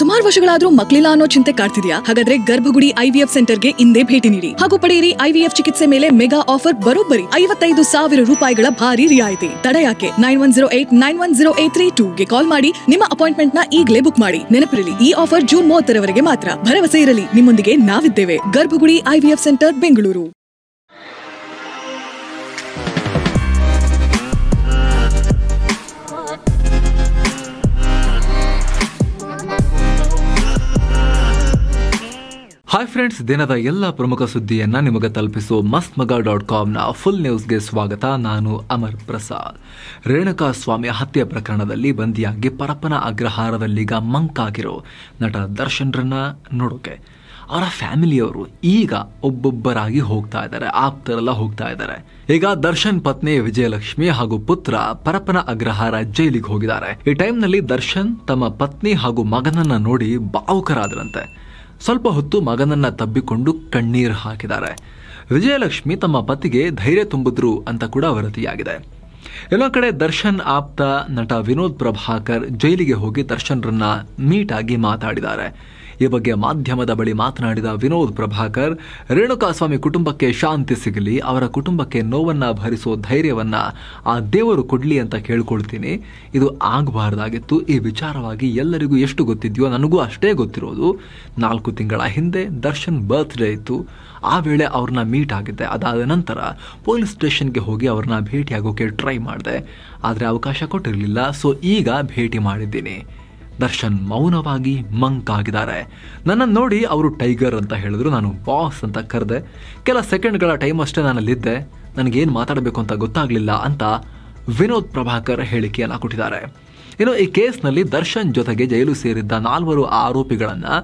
ಸುಮಾರು ವರ್ಷಗಳಾದ್ರೂ ಮಕ್ಕಳಿಲ್ಲ ಅನ್ನೋ ಚಿಂತೆ ಕಾಡ್ತಿದ್ಯಾ ಹಾಗಾದ್ರೆ ಗರ್ಭಗುಡಿ ಐವಿಎಫ್ ಸೆಂಟರ್ಗೆ ಇಂದೇ ಭೇಟಿ ನೀಡಿ ಹಾಗೂ ಪಡೆಯಿರಿ ಐವಿಎಫ್ ಚಿಕಿತ್ಸೆ ಮೇಲೆ ಮೆಗಾ ಆಫರ್ ಬರೋಬ್ಬರಿ ಐವತ್ತೈದು ಸಾವಿರ ರೂಪಾಯಿಗಳ ಭಾರಿ ರಿಯಾಯಿತಿ ತಡ ಯಾಕೆ nine one zero eight nine one zero eight three ಟೂಗೆ ಗೆ ಕಾಲ್ ಮಾಡಿ ನಿಮ್ಮ ಅಪಾಯಿಂಟ್ಮೆಂಟ್ ನ ಈಗಲೇ ಬುಕ್ ಮಾಡಿ ನೆನಪಿರಲಿ ಈ ಆಫರ್ ಜೂನ್ ಮೂವತ್ತರವರೆಗೆ ಮಾತ್ರ ಭರವಸೆ ಇರಲಿ ನಿಮ್ಮೊಂದಿಗೆ ನಾವಿದ್ದೇವೆ Garbhagudi IVF centre Bengaluru hi friends ದಿನದ ಎಲ್ಲ ಪ್ರಮುಖ ಸುದ್ದಿಯನ್ನ ನಿಮಗೆ ತಲುಪಿಸುವ ಮಸ್ತ್ ಮಗ ಡಾಟ್ ಕಾಮ್ನ ಫುಲ್ ನ್ಯೂಸ್ಗೆ ಸ್ವಾಗತ ನಾನು ಅಮರ್ ಪ್ರಸಾದ್ ರೇಣುಕಾ ಸ್ವಾಮಿ ಹತ್ಯೆ ಪ್ರಕರಣದಲ್ಲಿ ಬಂದಿಯಾಗಿ ಪರಪ್ಪನ ಅಗ್ರಹಾರದಲ್ಲೀಗ ಮಂಕಾಗಿರೋ ನಟ ದರ್ಶನ್ರನ್ನ ನೋಡೋಕೆ ಅವರ ಫ್ಯಾಮಿಲಿಯವರು ಈಗ ಒಬ್ಬೊಬ್ಬರಾಗಿ ಹೋಗ್ತಾ ಇದ್ದಾರೆ ಆಪ್ತರೆಲ್ಲ ಹೋಗ್ತಾ ಇದ್ದಾರೆ ಈಗ ದರ್ಶನ್ ಪತ್ನಿ ವಿಜಯಲಕ್ಷ್ಮಿ ಹಾಗೂ ಪುತ್ರ ಪರಪ್ಪನ ಅಗ್ರಹಾರ ಜೈಲಿಗೆ ಹೋಗಿದ್ದಾರೆ ಈ ಟೈಮ್ನಲ್ಲಿ ದರ್ಶನ್ ತಮ್ಮ ಪತ್ನಿ ಹಾಗೂ ಮಗನನ್ನ ನೋಡಿ ಭಾವುಕರಾದ್ರಂತೆ ಸ್ವಲ್ಪ ಹೊತ್ತು ಮಗನನ್ನ ತಬ್ಬಿಕೊಂಡು ಕಣ್ಣೀರು ಹಾಕಿದ್ದಾರೆ ವಿಜಯಲಕ್ಷ್ಮಿ ತಮ್ಮ ಪತಿಗೆ ಧೈರ್ಯ ತುಂಬಿದ್ರು ಅಂತ ಕೂಡ ವರದಿಯಾಗಿದೆ ಎಲ್ಲ ಕಡೆ ದರ್ಶನ್ ಆಪ್ತ ನಟ ವಿನೋದ್ ಪ್ರಭಾಕರ್ ಜೈಲಿಗೆ ಹೋಗಿ ದರ್ಶನ್ರನ್ನ ಮೀಟ್ ಆಗಿ ಮಾತಾಡಿದ್ದಾರೆ ಈ ಬಗ್ಗೆ ಮಾಧ್ಯಮದ ಬಳಿ ಮಾತನಾಡಿದ ವಿನೋದ್ ಪ್ರಭಾಕರ್ ರೇಣುಕಾಸ್ವಾಮಿ ಕುಟುಂಬಕ್ಕೆ ಶಾಂತಿ ಸಿಗಲಿ ಅವರ ಕುಟುಂಬಕ್ಕೆ ನೋವನ್ನು ಭರಿಸೋ ಧೈರ್ಯವನ್ನ ಆ ದೇವರು ಕೊಡ್ಲಿ ಅಂತ ಕೇಳ್ಕೊಳ್ತೀನಿ ಇದು ಆಗಬಾರ್ದಾಗಿತ್ತು ಈ ವಿಚಾರವಾಗಿ ಎಲ್ಲರಿಗೂ ಎಷ್ಟು ಗೊತ್ತಿದೆಯೋ ನನಗೂ ಅಷ್ಟೇ ಗೊತ್ತಿರೋದು ನಾಲ್ಕು ತಿಂಗಳ ಹಿಂದೆ ದರ್ಶನ್ ಬರ್ತ್ಡೇ ಇತ್ತು ಆ ವೇಳೆ ಅವ್ರನ್ನ ಮೀಟ್ ಆಗಿದ್ದೆ ಅದಾದ ನಂತರ ಪೊಲೀಸ್ ಸ್ಟೇಷನ್ಗೆ ಹೋಗಿ ಅವ್ರನ್ನ ಭೇಟಿಯಾಗೋಕೆ ಟ್ರೈ ಮಾಡಿದೆ ಆದರೆ ಅವಕಾಶ ಕೊಟ್ಟಿರಲಿಲ್ಲ ಸೊ ಈಗ ಭೇಟಿ ಮಾಡಿದ್ದೀನಿ ದರ್ಶನ್ ಮೌನವಾಗಿ ಮಂಕ್ ಆಗಿದ್ದಾರೆ ನನ್ನನ್ನು ನೋಡಿ ಅವರು ಟೈಗರ್ ಅಂತ ಹೇಳಿದ್ರು ನಾನು ಬಾಸ್ ಅಂತ ಕರೆದೆ ಕೆಲ ಸೆಕೆಂಡ್ಗಳ ಟೈಮ್ ಅಷ್ಟೇ ನಾನಲ್ಲಿದ್ದೆ ನನಗೇನು ಮಾತಾಡಬೇಕು ಅಂತ ಗೊತ್ತಾಗಲಿಲ್ಲ ಅಂತ ವಿನೋದ್ ಪ್ರಭಾಕರ್ ಹೇಳಿಕೆಯನ್ನು ಕೊಟ್ಟಿದ್ದಾರೆ ಇನ್ನು ಈ ಕೇಸ್ನಲ್ಲಿ ದರ್ಶನ್ ಜೊತೆಗೆ ಜೈಲು ಸೇರಿದ್ದ ನಾಲ್ವರು ಆರೋಪಿಗಳನ್ನು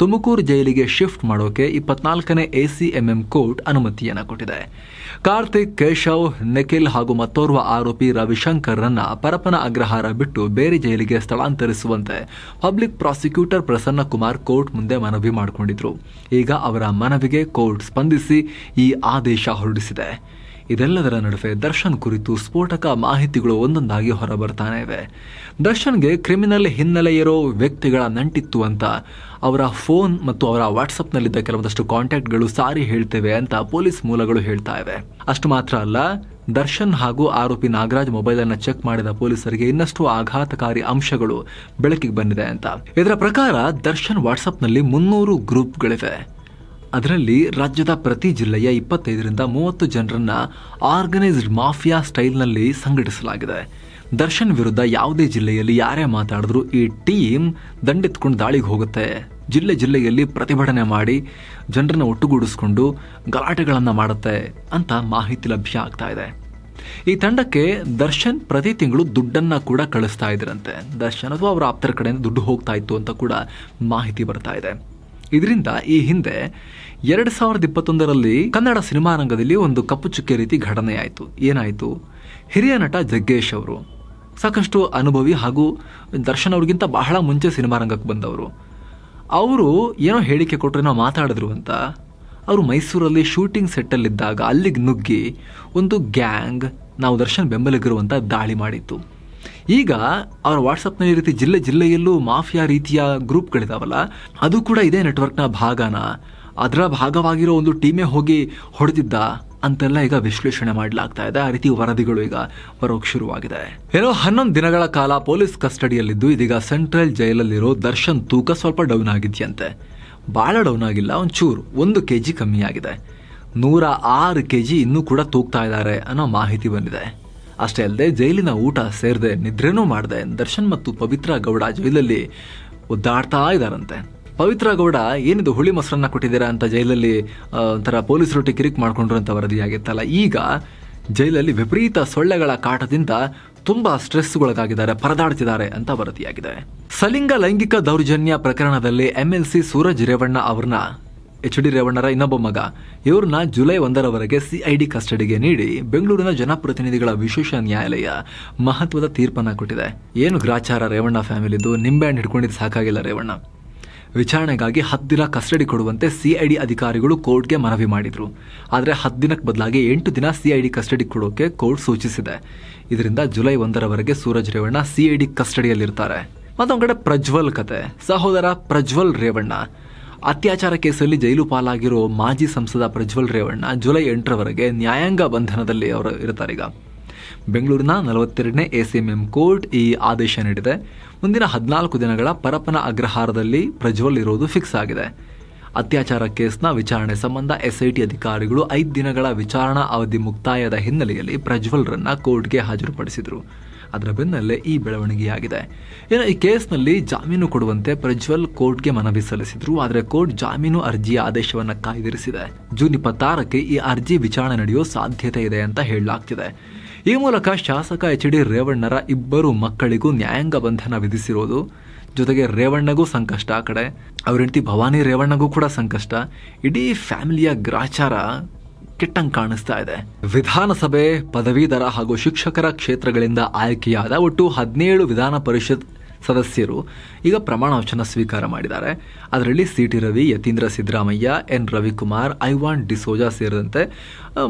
ತುಮಕೂರು ಜೈಲಿಗೆ ಶಿಫ್ಟ್ ಮಾಡೋಕೆ ಇಪ್ಪತ್ನಾಲ್ಕನೇ ಎ ಸಿ ಕೋರ್ಟ್ ಅನುಮತಿಯನ್ನು ಕೊಟ್ಟಿದೆ ಕಾರ್ತಿಕ್ ಕೇಶವ್ ನಿಖಿಲ್ ಹಾಗೂ ಮತ್ತೋರ್ವ ಆರೋಪಿ ರನ್ನ ಪರಪನ ಅಗ್ರಹಾರ ಬಿಟ್ಟು ಬೇರೆ ಜೈಲಿಗೆ ಸ್ಥಳಾಂತರಿಸುವಂತೆ public prosecutor Prasanna Kumar court ಮುಂದೆ ಮನವಿ ಮಾಡಿಕೊಂಡಿದ್ರು ಈಗ ಅವರ ಮನವಿಗೆ ಕೋರ್ಟ್ ಸ್ಪಂದಿಸಿ ಈ ಆದೇಶ ಹೊರಡಿಸಿದೆ ಇದೆಲ್ಲದರ ನಡುವೆ ದರ್ಶನ್ ಕುರಿತು ಸ್ಫೋಟಕ ಮಾಹಿತಿಗಳು ಒಂದೊಂದಾಗಿ ಹೊರಬರ್ತಾನೆ ಇವೆ ದರ್ಶನ್ಗೆ ಕ್ರಿಮಿನಲ್ ಹಿನ್ನೆಲೆ ಇರೋ ವ್ಯಕ್ತಿಗಳ ನಂಟಿತ್ತು ಅಂತ ಅವರ ಫೋನ್ ಮತ್ತು ಅವರ ವಾಟ್ಸಪ್ನಲ್ಲಿದ್ದ ಕೆಲವೊಂದಷ್ಟು ಕಾಂಟ್ಯಾಕ್ಟ್ಗಳು ಸಾರಿ ಹೇಳ್ತೇವೆ ಅಂತ ಪೊಲೀಸ್ ಮೂಲಗಳು ಹೇಳ್ತಾ ಇವೆ ಅಷ್ಟು ಮಾತ್ರ ಅಲ್ಲ ದರ್ಶನ್ ಹಾಗೂ ಆರೋಪಿ ನಾಗರಾಜ್ ಮೊಬೈಲ್ ಅನ್ನ ಚೆಕ್ ಮಾಡಿದ ಪೊಲೀಸರಿಗೆ ಇನ್ನಷ್ಟು ಆಘಾತಕಾರಿ ಅಂಶಗಳು ಬೆಳಕಿಗೆ ಬಂದಿದೆ ಅಂತ ಇದರ ಪ್ರಕಾರ ದರ್ಶನ್ ವಾಟ್ಸಪ್ನಲ್ಲಿ ಮುನ್ನೂರು ಗ್ರೂಪ್ಗಳಿವೆ ಅದರಲ್ಲಿ ರಾಜ್ಯದ ಪ್ರತಿ ಜಿಲ್ಲೆಯ ಇಪ್ಪತ್ತೈದರಿಂದ ಮೂವತ್ತು ಜನರನ್ನ ಆರ್ಗನೈಸ್ಡ್ ಮಾಫಿಯಾ ಸ್ಟೈಲ್ನಲ್ಲಿ ಸಂಘಟಿಸಲಾಗಿದೆ ದರ್ಶನ್ ವಿರುದ್ಧ ಯಾವುದೇ ಜಿಲ್ಲೆಯಲ್ಲಿ ಯಾರೇ ಮಾತಾಡಿದ್ರೂ ಈ ಟೀಮ್ ದಂಡೆತ್ಕೊಂಡು ದಾಳಿಗೆ ಹೋಗುತ್ತೆ ಜಿಲ್ಲೆ ಜಿಲ್ಲೆಯಲ್ಲಿ ಪ್ರತಿಭಟನೆ ಮಾಡಿ ಜನರನ್ನು ಒಟ್ಟುಗೂಡಿಸ್ಕೊಂಡು ಗಲಾಟೆಗಳನ್ನು ಮಾಡುತ್ತೆ ಅಂತ ಮಾಹಿತಿ ಲಭ್ಯ ಆಗ್ತಾ ಇದೆ ಈ ತಂಡಕ್ಕೆ ದರ್ಶನ್ ಪ್ರತಿ ತಿಂಗಳು ದುಡ್ಡನ್ನ ಕೂಡ ಕಳಿಸ್ತಾ ಇದ್ರಂತೆ ದರ್ಶನ್ ಅಥವಾ ಅವರ ಆಪ್ತರ ಕಡೆಯಿಂದ ದುಡ್ಡು ಹೋಗ್ತಾ ಇತ್ತು ಅಂತ ಕೂಡ ಮಾಹಿತಿ ಬರ್ತಾ ಇದೆ ಇದರಿಂದ ಈ ಹಿಂದೆ ಎರಡು ಸಾವಿರದ ಇಪ್ಪತ್ತೊಂದರಲ್ಲಿ ಕನ್ನಡ ಸಿನಿಮಾರಂಗದಲ್ಲಿ ಒಂದು ಕಪ್ಪು ಚುಕ್ಕೆ ರೀತಿ ಘಟನೆ ಆಯಿತು ಏನಾಯಿತು ಹಿರಿಯ ನಟ ಜಗ್ಗೇಶ್ ಅವರು ಸಾಕಷ್ಟು ಅನುಭವಿ ಹಾಗೂ ದರ್ಶನ್ ಅವ್ರಿಗಿಂತ ಬಹಳ ಮುಂಚೆ ಸಿನಿಮಾರಂಗಕ್ಕೆ ಬಂದವರು ಅವರು ಏನೋ ಹೇಳಿಕೆ ಕೊಟ್ಟರೆ ನಾವು ಮಾತಾಡಿದ್ರು ಅಂತ ಅವರು ಮೈಸೂರಲ್ಲಿ ಶೂಟಿಂಗ್ ಸೆಟ್ಟಲ್ಲಿದ್ದಾಗ ಅಲ್ಲಿಗೆ ನುಗ್ಗಿ ಒಂದು ಗ್ಯಾಂಗ್ ನಾವು ದರ್ಶನ್ ಅಂತ ದಾಳಿ ಮಾಡಿತ್ತು ಈಗ ಅವ್ರ ವಾಟ್ಸಪ್ನ ಈ ರೀತಿ ಜಿಲ್ಲೆ ಜಿಲ್ಲೆಯಲ್ಲೂ ಮಾಫಿಯಾ ರೀತಿಯ ಗ್ರೂಪ್ಗಳಿದಾವಲ್ಲ ಅದು ಕೂಡ ಇದೇ ನೆಟ್ವರ್ಕ್ನ ಭಾಗನ ಅದರ ಭಾಗವಾಗಿರೋ ಒಂದು ಟೀಮೇ ಹೋಗಿ ಹೊಡೆದಿದ್ದ ಅಂತೆಲ್ಲ ಈಗ ವಿಶ್ಲೇಷಣೆ ಮಾಡಲಾಗ್ತಾ ಇದೆ ಆ ರೀತಿ ವರದಿಗಳು ಈಗ ಬರೋಕ್ ಶುರುವಾಗಿದೆ ಏನೋ ಹನ್ನೊಂದು ದಿನಗಳ ಕಾಲ ಪೊಲೀಸ್ ಕಸ್ಟಡಿಯಲ್ಲಿದ್ದು ಇದೀಗ ಸೆಂಟ್ರಲ್ ಜೈಲಲ್ಲಿರೋ ದರ್ಶನ್ ತೂಕ ಸ್ವಲ್ಪ ಡೌನ್ ಆಗಿದ್ಯಂತೆ ಭಾಳ ಡೌನ್ ಆಗಿಲ್ಲ ಒಂಚೂರು ಒಂದು ಕೆ ಜಿ ಕಮ್ಮಿ ಆಗಿದೆ ನೂರ ಆರು ಕೆ ಜಿ ಇನ್ನೂ ಕೂಡ ತೂಗ್ತಾ ಇದ್ದಾರೆ ಅನ್ನೋ ಮಾಹಿತಿ ಬಂದಿದೆ ಅಷ್ಟೇ ಅಲ್ಲದೆ ಜೈಲಿನ ಊಟ ಸೇರದೆ ನಿದ್ರೆನೂ ಮಾಡದೆ ದರ್ಶನ್ ಮತ್ತು ಪವಿತ್ರ ಗೌಡ ಜೈಲಲ್ಲಿ ಒದ್ದಾಡ್ತಾ ಇದ್ದಾರಂತೆ ಪವಿತ್ರ ಗೌಡ ಏನಿದು ಹುಳಿ ಮೊಸರನ್ನ ಕೊಟ್ಟಿದ್ದೀರಾ ಅಂತ ಜೈಲಲ್ಲಿ ಒಂಥರ ಪೊಲೀಸರು ಕಿರಿಕ್ ಮಾಡಿಕೊಂಡ್ರು ಅಂತ ವರದಿಯಾಗಿತ್ತಲ್ಲ ಈಗ ಜೈಲಲ್ಲಿ ವಿಪರೀತ ಸೊಳ್ಳೆಗಳ ಕಾಟದಿಂದ ತುಂಬಾ ಸ್ಟ್ರೆಸ್ಗೊಳಗಾಗಿದ್ದಾರೆ ಪರದಾಡ್ತಿದ್ದಾರೆ ಅಂತ ವರದಿಯಾಗಿದೆ ಸಲಿಂಗ ಲೈಂಗಿಕ ದೌರ್ಜನ್ಯ ಪ್ರಕರಣದಲ್ಲಿ ಎಂಎಲ್ಸಿ ಸೂರಜ್ ರೇವಣ್ಣ ಅವ್ರನ್ನ ಎಚ್ ಡಿ ರೇವಣ್ಣರ ಇನ್ನೊಬ್ಬ ಮಗ ಇವ್ರನ್ನ ಜುಲೈ ಒಂದರವರೆಗೆ ಸಿಐಡಿ ಕಸ್ಟಡಿಗೆ ನೀಡಿ ಬೆಂಗಳೂರಿನ ಜನಪ್ರತಿನಿಧಿಗಳ ವಿಶೇಷ ನ್ಯಾಯಾಲಯ ಮಹತ್ವದ ತೀರ್ಪನ್ನು ಕೊಟ್ಟಿದೆ ಏನು ಗ್ರಾಚಾರ ರೇವಣ್ಣ ಫ್ಯಾಮಿಲಿದು ನಿಂಬೆ ಹಣ್ಣು ಹಿಡ್ಕೊಂಡಿದ್ದು ಸಾಕಾಗಿಲ್ಲ ರೇವಣ್ಣ ವಿಚಾರಣೆಗಾಗಿ ಹತ್ತು ದಿನ ಕಸ್ಟಡಿ ಕೊಡುವಂತೆ ಸಿಐಡಿ ಅಧಿಕಾರಿಗಳು ಕೋರ್ಟ್ಗೆ ಮನವಿ ಮಾಡಿದರು ಆದರೆ ಹತ್ತು ದಿನಕ್ಕೆ ಬದಲಾಗಿ ಎಂಟು ದಿನ ಸಿಐಡಿ ಕಸ್ಟಡಿ ಕೊಡೋಕೆ ಕೋರ್ಟ್ ಸೂಚಿಸಿದೆ ಇದರಿಂದ ಜುಲೈ ಒಂದರವರೆಗೆ ಸೂರಜ್ ರೇವಣ್ಣ ಸಿಐಡಿ ಕಸ್ಟಡಿಯಲ್ಲಿರ್ತಾರೆ ಮತ್ತೊಂದು ಕಡೆ ಪ್ರಜ್ವಲ್ ಕತೆ ಸಹೋದರ ಪ್ರಜ್ವಲ್ ರೇವಣ್ಣ ಅತ್ಯಾಚಾರ ಕೇಸಲ್ಲಿ ಜೈಲು ಪಾಲಾಗಿರೋ ಮಾಜಿ ಸಂಸದ ಪ್ರಜ್ವಲ್ ರೇವಣ್ಣ ಜುಲೈ ಎಂಟರವರೆಗೆ ನ್ಯಾಯಾಂಗ ಬಂಧನದಲ್ಲಿ ಅವರು ಇರ್ತಾರೀಗ ಬೆಂಗಳೂರಿನ ನಲವತ್ತೆರಡನೇ ಎ ಸಿ ಕೋರ್ಟ್ ಈ ಆದೇಶ ನೀಡಿದೆ ಮುಂದಿನ ಹದಿನಾಲ್ಕು ದಿನಗಳ ಪರಪನ ಅಗ್ರಹಾರದಲ್ಲಿ ಪ್ರಜ್ವಲ್ ಇರೋದು ಫಿಕ್ಸ್ ಆಗಿದೆ ಅತ್ಯಾಚಾರ ಕೇಸ್ನ ವಿಚಾರಣೆ ಸಂಬಂಧ ಎಸ್ಐಟಿ ಅಧಿಕಾರಿಗಳು ಐದು ದಿನಗಳ ವಿಚಾರಣಾ ಅವಧಿ ಮುಕ್ತಾಯದ ಹಿನ್ನೆಲೆಯಲ್ಲಿ ಪ್ರಜ್ವಲ್ರನ್ನ ಕೋರ್ಟ್ಗೆ ಹಾಜರುಪಡಿಸಿದರು ಅದರ ಬೆನ್ನಲ್ಲೇ ಈ ಬೆಳವಣಿಗೆಯಾಗಿದೆ ಇನ್ನು ಈ ಕೇಸ್ನಲ್ಲಿ ಜಾಮೀನು ಕೊಡುವಂತೆ ಪ್ರಜ್ವಲ್ ಕೋರ್ಟ್ಗೆ ಮನವಿ ಸಲ್ಲಿಸಿದ್ರು ಆದರೆ ಕೋರ್ಟ್ ಜಾಮೀನು ಅರ್ಜಿಯ ಆದೇಶವನ್ನು ಕಾಯ್ದಿರಿಸಿದೆ ಜೂನ್ ಇಪ್ಪತ್ತಾರಕ್ಕೆ ಈ ಅರ್ಜಿ ವಿಚಾರಣೆ ನಡೆಯುವ ಸಾಧ್ಯತೆ ಇದೆ ಅಂತ ಹೇಳಲಾಗ್ತಿದೆ ಈ ಮೂಲಕ ಶಾಸಕ ಎಚ್ ಡಿ ರೇವಣ್ಣರ ಇಬ್ಬರು ಮಕ್ಕಳಿಗೂ ನ್ಯಾಯಾಂಗ ಬಂಧನ ವಿಧಿಸಿರುವುದು ಜೊತೆಗೆ ರೇವಣ್ಣಗೂ ಸಂಕಷ್ಟ ಆ ಕಡೆ ಅವ್ರ ಹೆಂಡತಿ ಭವಾನಿ ರೇವಣ್ಣಗೂ ಕೂಡ ಸಂಕಷ್ಟ ಇಡೀ ಫ್ಯಾಮಿಲಿಯ ಗ್ರಾಚಾರ ಕೆಟ್ಟಂಗ್ ಕಾಣಿಸ್ತಾ ಇದೆ ವಿಧಾನಸಭೆ ಪದವೀಧರ ಹಾಗೂ ಶಿಕ್ಷಕರ ಕ್ಷೇತ್ರಗಳಿಂದ ಆಯ್ಕೆಯಾದ ಒಟ್ಟು ಹದಿನೇಳು ವಿಧಾನ ಪರಿಷತ್ ಸದಸ್ಯರು ಈಗ ಪ್ರಮಾಣ ವಚನ ಸ್ವೀಕಾರ ಮಾಡಿದ್ದಾರೆ ಅದರಲ್ಲಿ C T Ravi Yathindra Siddaramaiah N Ravikumar Ivan D'Souza ಸೇರಿದಂತೆ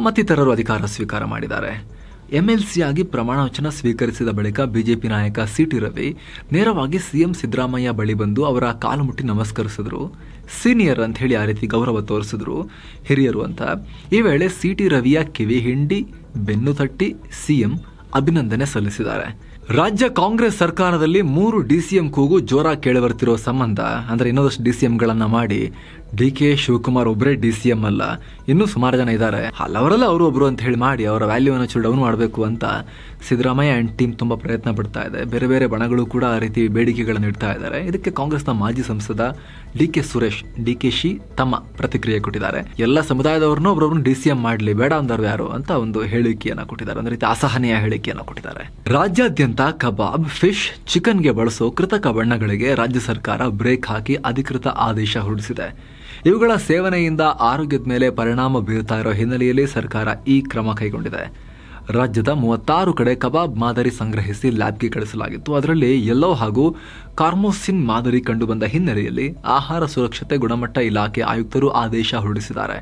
ಮತ್ತಿತರರು ಅಧಿಕಾರ ಸ್ವೀಕಾರ ಮಾಡಿದ್ದಾರೆ ಎಂಎಲ್ಸಿಯಾಗಿ ಪ್ರಮಾಣ ವಚನ ಸ್ವೀಕರಿಸಿದ ಬಳಿಕ ಬಿಜೆಪಿ ನಾಯಕ ಸಿ ಟಿ ರವಿ ನೇರವಾಗಿ ಸಿಎಂ ಸಿದ್ದರಾಮಯ್ಯ ಬಳಿ ಬಂದು ಅವರ ಕಾಲು ಮುಟ್ಟಿ ನಮಸ್ಕರಿಸಿದರು ಸೀನಿಯರ್ ಅಂತ ಹೇಳಿ ಆ ರೀತಿ ಗೌರವ ತೋರಿಸಿದ್ರು ಹಿರಿಯರು ಅಂತ ಈ ವೇಳೆ ಸಿ ಟಿ ರವಿಯ ಕಿವಿ ಹಿಂಡಿ ಬೆನ್ನು ತಟ್ಟಿ ಸಿಎಂ ಅಭಿನಂದನೆ ಸಲ್ಲಿಸಿದ್ದಾರೆ ರಾಜ್ಯ ಕಾಂಗ್ರೆಸ್ ಸರ್ಕಾರದಲ್ಲಿ ಮೂರು ಡಿಸಿಎಂ ಸಿ ಎಂ ಕೂಗು ಜೋರಾಗಿ ಕೇಳಿಬರ್ತಿರೋ ಸಂಬಂಧ ಅಂದ್ರೆ ಇನ್ನೊಂದಷ್ಟು ಡಿ ಸಿ ಮಾಡಿ ಡಿ ಕೆ ಶಿವಕುಮಾರ್ ಒಬ್ಬರೇ ಡಿ ಸಿ ಎಂ ಅಲ್ಲ ಇನ್ನೂ ಸುಮಾರು ಜನ ಇದ್ದಾರೆ ಹಲವರಲ್ಲ ಅವರು ಒಬ್ರು ಅಂತ ಹೇಳಿ ಮಾಡಿ ಅವರ ವ್ಯಾಲ್ಯೂ ಚೂರು ಡೌನ್ ಮಾಡಬೇಕು ಅಂತ ಸಿದ್ದರಾಮಯ್ಯ ಆ್ಯಂಡ್ ಟೀಮ್ ತುಂಬ ಪ್ರಯತ್ನ ಪಡ್ತಾ ಇದೆ ಬೇರೆ ಬೇರೆ ಬಣಗಳು ಕೂಡ ಆ ರೀತಿ ಬೇಡಿಕೆಗಳನ್ನು ಇಡ್ತಾ ಇದ್ದಾರೆ ಇದಕ್ಕೆ ಕಾಂಗ್ರೆಸ್ನ ಮಾಜಿ ಸಂಸದ D K Suresh D K ಶಿ ತಮ್ಮ ಪ್ರತಿಕ್ರಿಯೆ ಕೊಟ್ಟಿದ್ದಾರೆ ಎಲ್ಲ ಸಮುದಾಯದವ್ರನ್ನೂ ಒಬ್ಬರೊಬ್ಬರು ಡಿ ಸಿ ಎಂ ಮಾಡಲಿ ಬೇಡ ಅಂದ್ರು ಯಾರು ಅಂತ ಒಂದು ಹೇಳಿಕೆಯನ್ನು ಕೊಟ್ಟಿದ್ದಾರೆ ಒಂದು ರೀತಿ ಅಸಹನೀಯ ಹೇಳಿಕೆಯನ್ನು ಕೊಟ್ಟಿದ್ದಾರೆ ರಾಜ್ಯಾದ್ಯಂತ ಕಬಾಬ್ ಫಿಶ್ ಚಿಕನ್ಗೆ ಬಳಸೋ ಕೃತಕ ಬಣ್ಣಗಳಿಗೆ ರಾಜ್ಯ ಸರ್ಕಾರ ಬ್ರೇಕ್ ಹಾಕಿ ಅಧಿಕೃತ ಆದೇಶ ಹೊರಡಿಸಿದೆ ಇವುಗಳ ಸೇವನೆಯಿಂದ ಆರೋಗ್ಯದ ಮೇಲೆ ಪರಿಣಾಮ ಬೀರುತ್ತಾ ಇರೋ ಹಿನ್ನೆಲೆಯಲ್ಲಿ ಸರ್ಕಾರ ಈ ಕ್ರಮ ಕೈಗೊಂಡಿದೆ ರಾಜ್ಯದ ಮೂವತ್ತಾರು ಕಡೆ ಕಬಾಬ್ ಮಾದರಿ ಸಂಗ್ರಹಿಸಿ ಲ್ಯಾಬ್ಗೆ ಕಳಿಸಲಾಗಿತ್ತು ಅದರಲ್ಲಿ ಎಲ್ಲೋ ಹಾಗೂ ಕಾರ್ಮೋಸಿನ್ ಮಾದರಿ ಕಂಡುಬಂದ ಹಿನ್ನೆಲೆಯಲ್ಲಿ ಆಹಾರ ಸುರಕ್ಷತೆ ಗುಣಮಟ್ಟ ಇಲಾಖೆ ಆಯುಕ್ತರು ಆದೇಶ ಹೊರಡಿಸಿದ್ದಾರೆ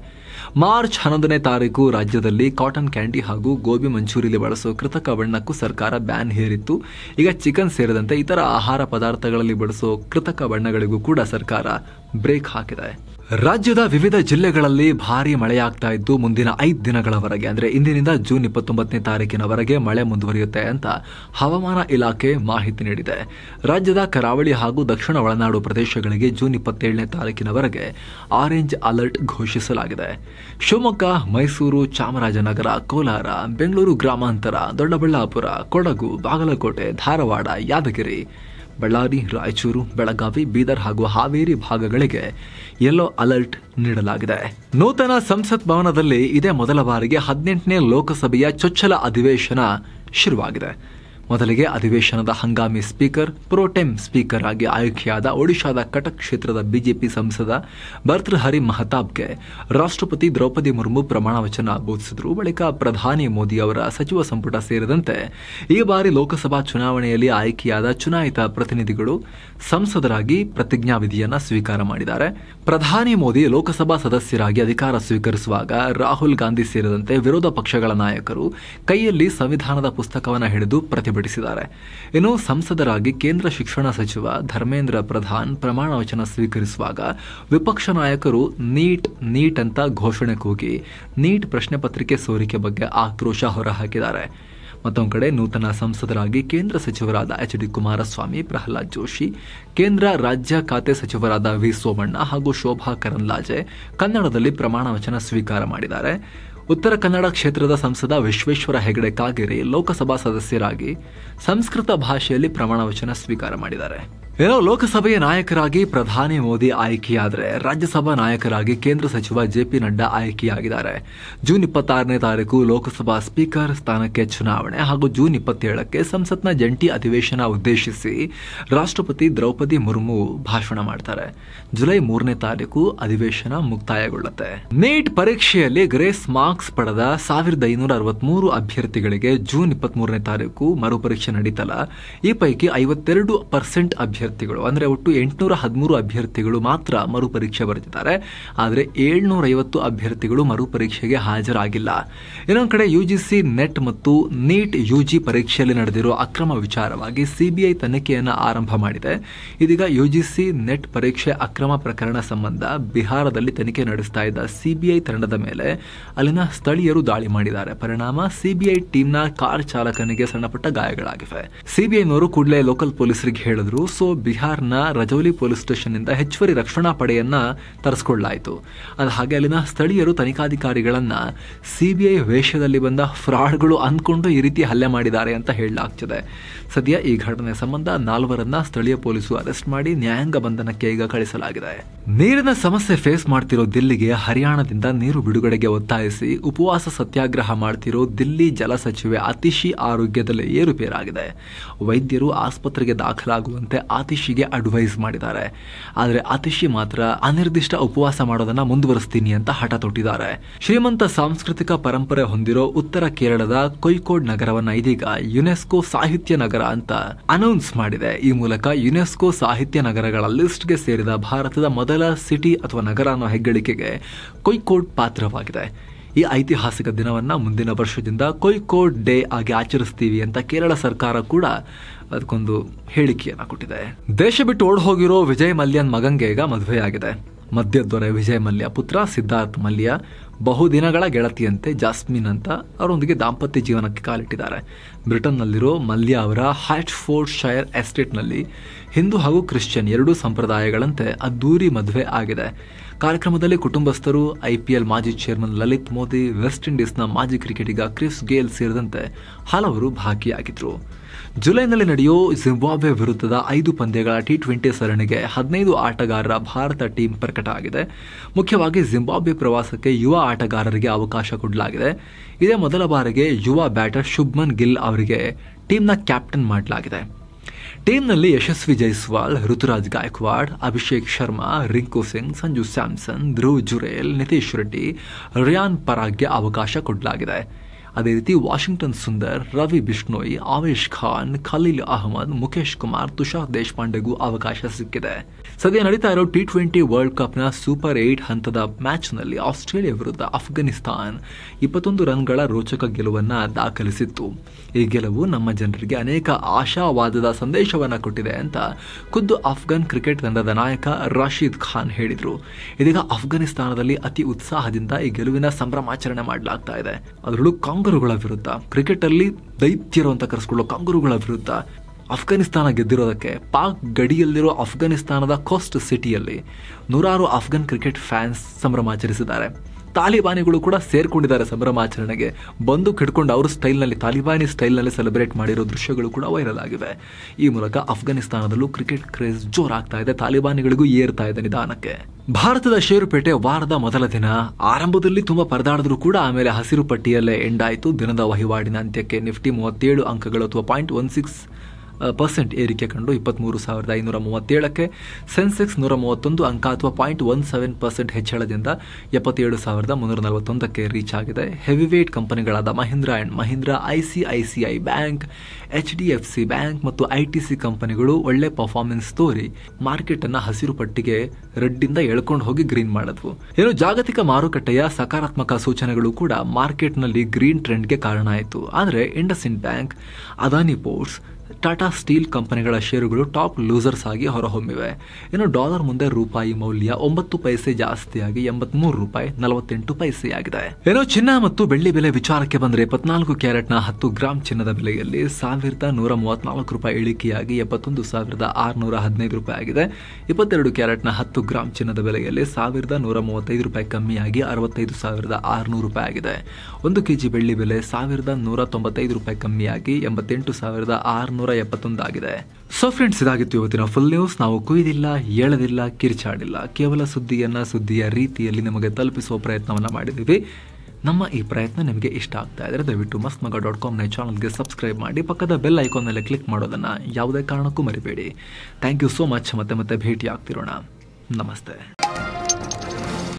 ಮಾರ್ಚ್ ಹನ್ನೊಂದನೇ ತಾರೀಕು ರಾಜ್ಯದಲ್ಲಿ ಕಾಟನ್ ಕ್ಯಾಂಡಿ ಹಾಗೂ ಗೋಬಿ ಮಂಚೂರಿಯಲ್ಲಿ ಬಳಸುವ ಕೃತಕ ಬಣ್ಣಕ್ಕೂ ಸರ್ಕಾರ ಬ್ಯಾನ್ ಹೇರಿತ್ತು ಈಗ ಚಿಕನ್ ಸೇರಿದಂತೆ ಇತರ ಆಹಾರ ಪದಾರ್ಥಗಳಲ್ಲಿ ಬಳಸುವ ಕೃತಕ ಬಣ್ಣಗಳಿಗೂ ಕೂಡ ಸರ್ಕಾರ ಬ್ರೇಕ್ ಹಾಕಿದೆ ರಾಜ್ಯದ ವಿವಿಧ ಜಿಲ್ಲೆಗಳಲ್ಲಿ ಭಾರೀ ಮಳೆಯಾಗ್ತಾ ಇದ್ದು ಮುಂದಿನ ಐದು ದಿನಗಳವರೆಗೆ ಅಂದರೆ ಇಂದಿನಿಂದ ಜೂನ್ ಇಪ್ಪತ್ತೊಂಬತ್ತನೇ ತಾರೀಕಿನವರೆಗೆ ಮಳೆ ಮುಂದುವರಿಯುತ್ತೆ ಅಂತ ಹವಾಮಾನ ಇಲಾಖೆ ಮಾಹಿತಿ ನೀಡಿದೆ ರಾಜ್ಯದ ಕರಾವಳಿ ಹಾಗೂ ದಕ್ಷಿಣ ಒಳನಾಡು ಪ್ರದೇಶಗಳಿಗೆ ಜೂನ್ ಇಪ್ಪತ್ತೇಳನೇ ತಾರೀಕಿನವರೆಗೆ ಆರೆಂಜ್ ಅಲರ್ಟ್ ಘೋಷಿಸಲಾಗಿದೆ ಶಿವಮೊಗ್ಗ ಮೈಸೂರು ಚಾಮರಾಜನಗರ ಕೋಲಾರ ಬೆಂಗಳೂರು ಗ್ರಾಮಾಂತರ ದೊಡ್ಡಬಳ್ಳಾಪುರ ಕೊಡಗು ಬಾಗಲಕೋಟೆ ಧಾರವಾಡ ಯಾದಗಿರಿ ಬಳ್ಳಾರಿ ರಾಯಚೂರು ಬೆಳಗಾವಿ ಬೀದರ್ ಹಾಗೂ ಹಾವೇರಿ ಭಾಗಗಳಿಗೆ ಯೆಲ್ಲೋ ಅಲರ್ಟ್ ನೀಡಲಾಗಿದೆ ನೂತನ ಸಂಸತ್ ಭವನದಲ್ಲಿ ಇದೇ ಮೊದಲ ಬಾರಿಗೆ ಹದಿನೆಂಟನೇ ಲೋಕಸಭೆಯ ಚೊಚ್ಚಲ ಅಧಿವೇಶನ ಶುರುವಾಗಿದೆ ಮೊದಲಿಗೆ ಅಧಿವೇಶನದ ಹಂಗಾಮಿ ಸ್ಪೀಕರ್ ಪ್ರೋಟೆಂ ಸ್ಪೀಕರ್ ಆಗಿ ಆಯ್ಕೆಯಾದ ಒಡಿಶಾದ ಕಟಕ್ ಕ್ಷೇತ್ರದ ಬಿಜೆಪಿ ಸಂಸದ ಭರ್ತೃಹರಿ ಮಹತಾಬ್ಗೆ ರಾಷ್ಟ್ರಪತಿ ದ್ರೌಪದಿ ಮುರ್ಮು ಪ್ರಮಾಣ ವಚನ ಬೋಧಿಸಿದರು ಬಳಿಕ ಪ್ರಧಾನಿ ಮೋದಿ ಅವರ ಸಚಿವ ಸಂಪುಟ ಸೇರಿದಂತೆ ಈ ಬಾರಿ ಲೋಕಸಭಾ ಚುನಾವಣೆಯಲ್ಲಿ ಆಯ್ಕೆಯಾದ ಚುನಾಯಿತ ಪ್ರತಿನಿಧಿಗಳು ಸಂಸದರಾಗಿ ಪ್ರತಿಜ್ಞಾವಿಧಿಯನ್ನು ಸ್ವೀಕಾರ ಮಾಡಿದ್ದಾರೆ ಪ್ರಧಾನಿ ಮೋದಿ ಲೋಕಸಭಾ ಸದಸ್ಯರಾಗಿ ಅಧಿಕಾರ ಸ್ವೀಕರಿಸುವಾಗ ರಾಹುಲ್ ಗಾಂಧಿ ಸೇರಿದಂತೆ ವಿರೋಧ ಪಕ್ಷಗಳ ನಾಯಕರು ಕೈಯಲ್ಲಿ ಸಂವಿಧಾನದ ಪುಸ್ತಕವನ್ನು ಹಿಡಿದು ಪ್ರತಿ ಪ್ರತಿಭಟಿಸಿದ್ದಾರೆ ಇನ್ನು ಸಂಸದರಾಗಿ ಕೇಂದ್ರ ಶಿಕ್ಷಣ ಸಚಿವ ಧರ್ಮೇಂದ್ರ ಪ್ರಧಾನ್ ಪ್ರಮಾಣ ವಚನ ಸ್ವೀಕರಿಸುವಾಗ ವಿಪಕ್ಷ ನಾಯಕರು ನೀಟ್ ನೀಟ್ ಅಂತ ಘೋಷಣೆ ಕೂಗಿ ನೀಟ್ ಪ್ರಶ್ನೆ ಪತ್ರಿಕೆ ಸೋರಿಕೆ ಬಗ್ಗೆ ಆಕ್ರೋಶ ಹೊರಹಾಕಿದ್ದಾರೆ ಮತ್ತೊಂದು ಕಡೆ ನೂತನ ಸಂಸದರಾಗಿ ಕೇಂದ್ರ ಸಚಿವರಾದ ಎಚ್ ಡಿ ಕುಮಾರಸ್ವಾಮಿ ಪ್ರಹ್ಲಾದ್ ಜೋಶಿ ಕೇಂದ್ರ ರಾಜ್ಯ ಖಾತೆ ಸಚಿವರಾದ ವಿ ಸೋಮಣ್ಣ ಹಾಗೂ ಶೋಭಾ ಕರಂದ್ಲಾಜೆ ಕನ್ನಡದಲ್ಲಿ ಪ್ರಮಾಣ ವಚನ ಸ್ವೀಕಾರ ಮಾಡಿದ್ದಾರೆ ಉತ್ತರ ಕನ್ನಡ ಕ್ಷೇತ್ರದ ಸಂಸದ ವಿಶ್ವೇಶ್ವರ ಹೆಗಡೆ ಕಾಗೇರಿ ಲೋಕಸಭಾ ಸದಸ್ಯರಾಗಿ ಸಂಸ್ಕೃತ ಭಾಷೆಯಲ್ಲಿ ಪ್ರಮಾಣ ವಚನ ಸ್ವೀಕಾರ ಮಾಡಿದ್ದಾರೆ ಏನೋ ಲೋಕಸಭೆಯ ನಾಯಕರಾಗಿ ಪ್ರಧಾನಿ ಮೋದಿ ಆಯ್ಕೆಯಾದರೆ ರಾಜ್ಯಸಭಾ ನಾಯಕರಾಗಿ ಕೇಂದ್ರ ಸಚಿವ ಜೆ ಪಿ ನಡ್ಡಾ ಆಯ್ಕೆಯಾಗಿದ್ದಾರೆ ಜೂನ್ ಇಪ್ಪತ್ತಾರನೇ ತಾರೀಕು ಲೋಕಸಭಾ ಸ್ಪೀಕರ್ ಸ್ಥಾನಕ್ಕೆ ಚುನಾವಣೆ ಹಾಗೂ ಜೂನ್ ಇಪ್ಪತ್ತೇಳಕ್ಕೆ ಸಂಸತ್ನ ಜಂಟಿ ಅಧಿವೇಶನ ಉದ್ದೇಶಿಸಿ ರಾಷ್ಟ್ರಪತಿ ದ್ರೌಪದಿ ಮುರ್ಮು ಭಾಷಣ ಮಾಡ್ತಾರೆ ಜುಲೈ ಮೂರನೇ ತಾರೀಕು ಅಧಿವೇಶನ ಮುಕ್ತಾಯಗೊಳ್ಳುತ್ತೆ ನೀಟ್ ಪರೀಕ್ಷೆಯಲ್ಲಿ ಗ್ರೇಸ್ ಮಾರ್ಕ್ಸ್ ಪಡೆದ ಸಾವಿರದ ಐನೂರ ಅರವತ್ಮೂರು ಅಭ್ಯರ್ಥಿಗಳಿಗೆ ಜೂನ್ ಇಪ್ಪತ್ಮೂರನೇ ತಾರೀಕು ಮರುಪರೀಕ್ಷೆ ನಡೀತಲ್ಲ ಈ ಪೈಕಿ ಐವತ್ತೆರಡು ಪರ್ಸೆಂಟ್ ಅಭ್ಯರ್ಥಿ ಅಭ್ಯರ್ಥಿಗಳು ಅಂದರೆ ಒಟ್ಟು ಎಂಟುನೂರ ಹದಿಮೂರು ಅಭ್ಯರ್ಥಿಗಳು ಮಾತ್ರ ಮರುಪರೀಕ್ಷೆ ಬರೆದಿದ್ದಾರೆ ಆದರೆ ಏಳ್ನೂರೈವತ್ತು ಅಭ್ಯರ್ಥಿಗಳು ಮರುಪರೀಕ್ಷೆಗೆ ಹಾಜರಾಗಿಲ್ಲ ಇನ್ನೊಂದು ಕಡೆ ಯು ನೆಟ್ ಮತ್ತು ನೀಟ್ ಯು ಜಿ ಪರೀಕ್ಷೆಯಲ್ಲಿ ನಡೆದಿರುವ ಅಕ್ರಮ ವಿಚಾರವಾಗಿ ಸಿಬಿಐ ತನಿಖೆಯನ್ನು ಆರಂಭ ಮಾಡಿದೆ ಇದೀಗ ಯು ನೆಟ್ ಪರೀಕ್ಷೆ ಅಕ್ರಮ ಪ್ರಕರಣ ಸಂಬಂಧ ಬಿಹಾರದಲ್ಲಿ ತನಿಖೆ ನಡೆಸ್ತಾ ಇದ್ದ ಸಿಬಿಐ ತಂಡದ ಮೇಲೆ ಅಲ್ಲಿನ ಸ್ಥಳೀಯರು ದಾಳಿ ಮಾಡಿದ್ದಾರೆ ಪರಿಣಾಮ ಸಿಬಿಐ ಟೀಮ್ನ ಕಾರ್ ಚಾಲಕನಿಗೆ ಸಣ್ಣಪುಟ್ಟ ಗಾಯಗಳಾಗಿವೆ ಸಿಬಿಐನವರು ಕೂಡಲೇ ಲೋಕಲ್ ಪೊಲೀಸರಿಗೆ ಹೇಳಿದ್ರು ಸೊ ಬಿಹಾರ್ನ ರಜೌಲಿ ಪೊಲೀಸ್ ಸ್ಟೇಷನ್ನಿಂದ ಹೆಚ್ಚುವರಿ ರಕ್ಷಣಾ ಪಡೆಯನ್ನ ತರಿಸ್ಕೊಳ್ಳಾಯಿತು ಅದು ಹಾಗೆ ಅಲ್ಲಿನ ಸ್ಥಳೀಯರು ತನಿಖಾಧಿಕಾರಿಗಳನ್ನ ಸಿಬಿಐ ವೇಷದಲ್ಲಿ ಬಂದ ಫ್ರಾಡ್ಗಳು ಅಂದ್ಕೊಂಡು ಈ ರೀತಿ ಹಲ್ಲೆ ಮಾಡಿದ್ದಾರೆ ಅಂತ ಹೇಳಲಾಗ್ತಿದೆ ಸದ್ಯ ಈ ಘಟನೆ ಸಂಬಂಧ ನಾಲ್ವರನ್ನ ಸ್ಥಳೀಯ ಪೊಲೀಸರು ಅರೆಸ್ಟ್ ಮಾಡಿ ನ್ಯಾಯಾಂಗ ಬಂಧನಕ್ಕೆ ಈಗ ಕಳಿಸಲಾಗಿದೆ ನೀರಿನ ಸಮಸ್ಯೆ ಫೇಸ್ ಮಾಡ್ತಿರೋ ದಿಲ್ಲಿಗೆ ಹರಿಯಾಣದಿಂದ ನೀರು ಬಿಡುಗಡೆಗೆ ಒತ್ತಾಯಿಸಿ ಉಪವಾಸ ಸತ್ಯಾಗ್ರಹ ಮಾಡ್ತಿರೋ ದಿಲ್ಲಿ ಜಲ ಸಚಿವೆ ಅತಿಶಿ ಆರೋಗ್ಯದಲ್ಲಿ ಏರುಪೇರಾಗಿದೆ ವೈದ್ಯರು ಆಸ್ಪತ್ರೆಗೆ ದಾಖಲಾಗುವಂತೆ ಅತಿಶಿಗೆ ಅಡ್ವೈಸ್ ಮಾಡಿದ್ದಾರೆ ಆದರೆ ಅತಿಶಿ ಮಾತ್ರ ಅನಿರ್ದಿಷ್ಟ ಉಪವಾಸ ಮಾಡೋದನ್ನ ಮುಂದುವರಿಸ್ತೀನಿ ಅಂತ ಹಠ ತೊಟ್ಟಿದ್ದಾರೆ ಶ್ರೀಮಂತ ಸಾಂಸ್ಕೃತಿಕ ಪರಂಪರೆ ಹೊಂದಿರೋ ಉತ್ತರ ಕೇರಳದ ಕೊಯ್ಕೋಡ್ ನಗರವನ್ನ ಇದೀಗ ಯುನೆಸ್ಕೋ ಸಾಹಿತ್ಯ ನಗರ ಅಂತ ಅನೌನ್ಸ್ ಮಾಡಿದೆ ಈ ಮೂಲಕ ಯುನೆಸ್ಕೋ ಸಾಹಿತ್ಯ ನಗರಗಳ ಲಿಸ್ಟ್ಗೆ ಸೇರಿದ ಭಾರತದ ಮೊದಲ ಮೊದಲ ಸಿಟಿ ಅಥವಾ ನಗರ ಅನ್ನೋ ಹೆಗ್ಗಳಿಕೆಗೆ ಕೊಯ್ಕೋಡ್ ಪಾತ್ರವಾಗಿದೆ ಈ ಐತಿಹಾಸಿಕ ದಿನವನ್ನು ಮುಂದಿನ ವರ್ಷದಿಂದ ಕೊಯ್ಕೋಡ್ ಡೇ ಆಗಿ ಆಚರಿಸ್ತೀವಿ ಅಂತ ಕೇರಳ ಸರ್ಕಾರ ಕೂಡ ಅದಕ್ಕೊಂದು ಹೇಳಿಕೆಯನ್ನ ಕೊಟ್ಟಿದೆ ದೇಶ ಬಿಟ್ಟು ಓಡ್ ಹೋಗಿರೋ ವಿಜಯ್ ಮಲ್ಯನ್ ಮಗಂಗೆ ಈಗ ಮದುವೆಯಾಗಿದೆ ಮಧ್ಯದೊರೆ ವಿಜಯ್ ಮಲ್ಯ ಪುತ್ರ ಸಿದ್ಧಾರ್ಥ್ ಮಲ್ಯ ಬಹುದಿನಗಳ ಗೆಳತಿಯಂತೆ ಜಾಸ್ಮಿನ್ ಅಂತ ಅವರೊಂದಿಗೆ ದಾಂಪತ್ಯ ಜೀವನಕ್ಕೆ ಕಾಲಿಟ್ಟಿದ್ದಾರೆ ಬ್ರಿಟನ್ನಲ್ಲಿರೋ ಮಲ್ಯ ಅವರ ಹ್ಯಾಟ್ಫೋರ್ಡ್ ಫೋರ್ಡ್ ಶೈರ್ ಎಸ್ಟೇಟ್ನಲ್ಲಿ ಹಿಂದೂ ಹಾಗೂ ಕ್ರಿಶ್ಚಿಯನ್ ಎರಡೂ ಸಂಪ್ರದಾಯಗಳಂತೆ ಅದ್ದೂರಿ ಮದುವೆ ಆಗಿದೆ ಕಾರ್ಯಕ್ರಮದಲ್ಲಿ ಕುಟುಂಬಸ್ಥರು ಐಪಿಎಲ್ ಮಾಜಿ ಚೇರ್ಮನ್ ಲಲಿತ್ ಮೋದಿ ವೆಸ್ಟ್ ಇಂಡೀಸ್ನ ಮಾಜಿ ಕ್ರಿಕೆಟಿಗ ಕ್ರಿಸ್ ಗೇಲ್ ಸೇರಿದಂತೆ ಹಲವರು ಭಾಗಿಯಾಗಿದ್ದರು ಜುಲೈನಲ್ಲಿ ನಡೆಯೋ ಜಿಂಬಾಬ್ವೆ ವಿರುದ್ಧದ ಐದು ಪಂದ್ಯಗಳ ಟಿ ಟ್ವೆಂಟಿ ಸರಣಿಗೆ ಹದಿನೈದು ಆಟಗಾರರ ಭಾರತ ಟೀಮ್ ಪ್ರಕಟ ಆಗಿದೆ ಮುಖ್ಯವಾಗಿ ಜಿಂಬಾಬ್ವೆ ಪ್ರವಾಸಕ್ಕೆ ಯುವ ಆಟಗಾರರಿಗೆ ಅವಕಾಶ ಕೊಡಲಾಗಿದೆ ಇದೇ ಮೊದಲ ಬಾರಿಗೆ ಯುವ ಬ್ಯಾಟರ್ ಶುಭ್ಮನ್ ಗಿಲ್ ಅವರಿಗೆ ಟೀಮ್ನ ಕ್ಯಾಪ್ಟನ್ ಮಾಡಲಾಗಿದೆ ಟೀಮ್ನಲ್ಲಿ ಯಶಸ್ವಿ ಜೈಸ್ವಾಲ್ ಋತುರಾಜ್ ಗಾಯಕ್ವಾಡ್ ಅಭಿಷೇಕ್ ಶರ್ಮಾ ರಿಂಕು ಸಿಂಗ್ ಸಂಜು ಸ್ಯಾಮ್ಸನ್ ಧ್ರುವ್ ಜುರೇಲ್ ನಿತೀಶ್ ರೆಡ್ಡಿ ರಿಯಾನ್ ಪರಾಗ್ಗೆ ಅವಕಾಶ ಕೊಡಲಾಗಿದೆ ಅದೇ ರೀತಿ ವಾಷಿಂಗ್ಟನ್ ಸುಂದರ್ ರವಿ ಬಿಷ್ಣೋಯ್ ಆವೇಶ್ ಖಾನ್ ಖಲೀಲ್ ಅಹಮದ್ ಮುಖೇಶ್ ಕುಮಾರ್ ತುಷಾರ್ ದೇಶಪಾಂಡೆಗೂ ಅವಕಾಶ ಸಿಕ್ಕಿದೆ ಸದ್ಯ ನಡೀತಾ ಇರೋ ಟಿ ಟ್ವೆಂಟಿ ವರ್ಲ್ಡ್ ಕಪ್ನ ಸೂಪರ್ ಏಟ್ ಹಂತದ ಮ್ಯಾಚ್ನಲ್ಲಿ ಆಸ್ಟ್ರೇಲಿಯಾ ವಿರುದ್ಧ ಅಫ್ಘಾನಿಸ್ತಾನ್ ಇಪ್ಪತ್ತೊಂದು ರನ್ಗಳ ರೋಚಕ ಗೆಲುವನ್ನು ದಾಖಲಿಸಿತ್ತು ಈ ಗೆಲುವು ನಮ್ಮ ಜನರಿಗೆ ಅನೇಕ ಆಶಾವಾದದ ಸಂದೇಶವನ್ನ ಕೊಟ್ಟಿದೆ ಅಂತ ಖುದ್ದು ಅಫ್ಘಾನ್ ಕ್ರಿಕೆಟ್ ತಂಡದ ನಾಯಕ ರಾಶೀದ್ ಖಾನ್ ಹೇಳಿದ್ರು ಇದೀಗ ಅಫ್ಘಾನಿಸ್ತಾನದಲ್ಲಿ ಅತಿ ಉತ್ಸಾಹದಿಂದ ಈ ಗೆಲುವಿನ ಸಂಭ್ರಮಾಚರಣೆ ಮಾಡಲಾಗ್ತಾ ಇದೆ ಅದರಲ್ಲೂ ಕಂಗರುಗಳ ವಿರುದ್ಧ ಕ್ರಿಕೆಟಲ್ಲಿ ದೈತ್ಯರು ಅಂತ ಕರೆಸ್ಕೊಳ್ಳೋ ಕಂಗುರುಗಳ ವಿರುದ್ಧ ಅಫ್ಘಾನಿಸ್ತಾನ ಗೆದ್ದಿರೋದಕ್ಕೆ ಪಾಕ್ ಗಡಿಯಲ್ಲಿರೋ ಅಫ್ಘಾನಿಸ್ತಾನದ ಕೋಸ್ಟ್ ಸಿಟಿಯಲ್ಲಿ ನೂರಾರು ಅಫ್ಘಾನ್ ಕ್ರಿಕೆಟ್ ಫ್ಯಾನ್ಸ್ ಸಂಭ್ರಮಾಚರಿಸಿದ್ದಾರೆ ತಾಲಿಬಾನಿಗಳು ಕೂಡ ಸೇರ್ಕೊಂಡಿದ್ದಾರೆ ಸಂಭ್ರಮಾಚರಣೆಗೆ ಬಂದು ಕಿಡ್ಕೊಂಡು ಅವ್ರ ಸ್ಟೈಲ್ನಲ್ಲಿ ತಾಲಿಬಾನಿ ಸ್ಟೈಲ್ನಲ್ಲಿ ಸೆಲೆಬ್ರೇಟ್ ಮಾಡಿರೋ ದೃಶ್ಯಗಳು ಕೂಡ ವೈರಲ್ ಆಗಿವೆ ಈ ಮೂಲಕ ಅಫ್ಘಾನಿಸ್ತಾನದಲ್ಲೂ ಕ್ರಿಕೆಟ್ ಕ್ರೇಜ್ ಜೋರಾಗ್ತಾ ಇದೆ ತಾಲಿಬಾನಿಗಳಿಗೂ ಏರ್ತಾ ಇದೆ ನಿಧಾನಕ್ಕೆ ಭಾರತದ ಷೇರುಪೇಟೆ ವಾರದ ಮೊದಲ ದಿನ ಆರಂಭದಲ್ಲಿ ತುಂಬಾ ಪರದಾಡಿದ್ರು ಕೂಡ ಆಮೇಲೆ ಹಸಿರು ಪಟ್ಟಿಯಲ್ಲೇ ಎಂಡ್ ಆಯಿತು ದಿನದ ವಹಿವಾಡಿನ ಅಂತ್ಯಕ್ಕೆ ನಿಫ್ಟಿ ಮೂವತ್ತೇಳು ಅಂಕಗಳು ಅಥವಾ ಪಾಯಿಂಟ್ ಒನ್ ಸಿಕ್ಸ್ ಪರ್ಸೆಂಟ್ ಏರಿಕೆ ಕಂಡು ಇಪ್ಪತ್ತ್ಮೂರು ಸಾವಿರದ ಐನೂರ ಮೂವತ್ತೇಳಕ್ಕೆ ಸೆನ್ಸೆಕ್ಸ್ ನೂರ ಮೂವತ್ತೊಂದು ಅಂಕ ಅಥವಾ ಪಾಯಿಂಟ್ ಒನ್ ಸೆವೆನ್ ಪರ್ಸೆಂಟ್ ಹೆಚ್ಚಳದಿಂದ ಎಪ್ಪತ್ತೇಳು ಸಾವಿರದ ಮುನ್ನೂರ ನಲವತ್ತೊಂದಕ್ಕೆ ರೀಚ್ ಆಗಿದೆ ಹೆವಿ ವೇಟ್ ಕಂಪನಿಗಳಾದ Mahindra and Mahindra I C I C I bank H D F C bank ಮತ್ತು ಐ ಟಿ ಸಿ ಕಂಪನಿಗಳು ಒಳ್ಳೆ ಪರ್ಫಾರ್ಮೆನ್ಸ್ ತೋರಿ ಮಾರ್ಕೆಟನ್ನು ಹಸಿರು ಪಟ್ಟಿಗೆ ರೆಡ್ಡಿಂದ ಎಳ್ಕೊಂಡು ಹೋಗಿ ಗ್ರೀನ್ ಮಾಡಿದ್ವು ಏನು ಜಾಗತಿಕ ಮಾರುಕಟ್ಟೆಯ ಸಕಾರಾತ್ಮಕ ಸೂಚನೆಗಳು ಕೂಡ ಮಾರ್ಕೆಟ್ನಲ್ಲಿ ಗ್ರೀನ್ ಟ್ರೆಂಡ್ಗೆ ಕಾರಣ ಆಯಿತು ಆದರೆ IndusInd bank Adani ports Tata steel ಕಂಪನಿಗಳ ಷೇರುಗಳು ಟಾಪ್ ಲೂಸರ್ಸ್ ಆಗಿ ಹೊರಹೊಮ್ಮಿವೆ ಇನ್ನು ಡಾಲರ್ ಮುಂದೆ ರೂಪಾಯಿ ಮೌಲ್ಯ ಒಂಬತ್ತು ಪೈಸೆ ಜಾಸ್ತಿಯಾಗಿ ಎಂಬತ್ಮೂರು ರೂಪಾಯಿ ನಲವತ್ತೆಂಟು ಪೈಸೆಯಾಗಿದೆ ಇನ್ನು ಚಿನ್ನ ಮತ್ತು ಬೆಳ್ಳಿ ಬೆಲೆ ವಿಚಾರಕ್ಕೆ ಬಂದರೆ ಇಪ್ಪತ್ನಾಲ್ಕು ಕ್ಯಾರೆಟ್ನ ಹತ್ತು ಗ್ರಾಮ್ ಚಿನ್ನದ ಬೆಲೆಯಲ್ಲಿ ಸಾವಿರದ ನೂರ ಮೂವತ್ನಾಲ್ಕು ರೂಪಾಯಿ ಇಳಿಕೆಯಾಗಿ ಎಪ್ಪತ್ತೊಂದು ಸಾವಿರದ ಆರುನೂರ ಹದಿನೈದು ರೂಪಾಯಿ ಆಗಿದೆ ಇಪ್ಪತ್ತೆರಡು ಕ್ಯಾರೆಟ್ನ ಹತ್ತು ಗ್ರಾಮ್ ಚಿನ್ನದ ಬೆಲೆಯಲ್ಲಿ ಸಾವಿರದ ನೂರ ಮೂವತ್ತೈದು ರೂಪಾಯಿ ಕಮ್ಮಿಯಾಗಿ ಅರವತ್ತೈದು ಸಾವಿರದ ಆರುನೂರು ರೂಪಾಯಿ ಆಗಿದೆ ಒಂದು ಕೆಜಿ ಬೆಳ್ಳಿ ಬೆಲೆ ಸಾವಿರದ ನೂರ ತೊಂಬತ್ತೈದು ರೂಪಾಯಿ ಕಮ್ಮಿಯಾಗಿ ಎಂಬತ್ತೆಂಟು ಸಾವಿರದ ಆರುನೂರ ಎಪ್ಪತ್ತೊಂದಾಗಿದೆ ಸೊ ಫ್ರೆಂಡ್ಸ್ ಇದಾಗಿತ್ತು ಇವತ್ತಿನ ಫುಲ್ ನ್ಯೂಸ್ ನಾವು ಕುಯ್ದಿಲ್ಲ ಹೇಳದಿಲ್ಲ ಕಿರ್ಚಾಡಿಲ್ಲ ಕೇವಲ ಸುದ್ದಿಯನ್ನ ಸುದ್ದಿಯ ರೀತಿಯಲ್ಲಿ ನಿಮಗೆ ತಲುಪಿಸುವ ಪ್ರಯತ್ನವನ್ನ ಮಾಡಿದ್ದೀವಿ ನಮ್ಮ ಈ ಪ್ರಯತ್ನ ನಿಮಗೆ ಇಷ್ಟ ಆಗ್ತಾ ಇದ್ರೆ ದಯವಿಟ್ಟು ಮಸ್ತ್ ಮಗ ಡಾಟ್ ಕಾಮ್ನ ಚಾನಲ್ಗೆ ಸಬ್ಸ್ಕ್ರೈಬ್ ಮಾಡಿ ಪಕ್ಕದ ಬೆಲ್ ಐಕಾನ್ ಮೇಲೆ ಕ್ಲಿಕ್ ಮಾಡೋದನ್ನ ಯಾವುದೇ ಕಾರಣಕ್ಕೂ ಮರಿಬೇಡಿ ಥ್ಯಾಂಕ್ ಯು ಸೋ ಮಚ್ ಮತ್ತೆ ಮತ್ತೆ ಭೇಟಿ ಆಗ್ತಿರೋಣ ನಮಸ್ತೆ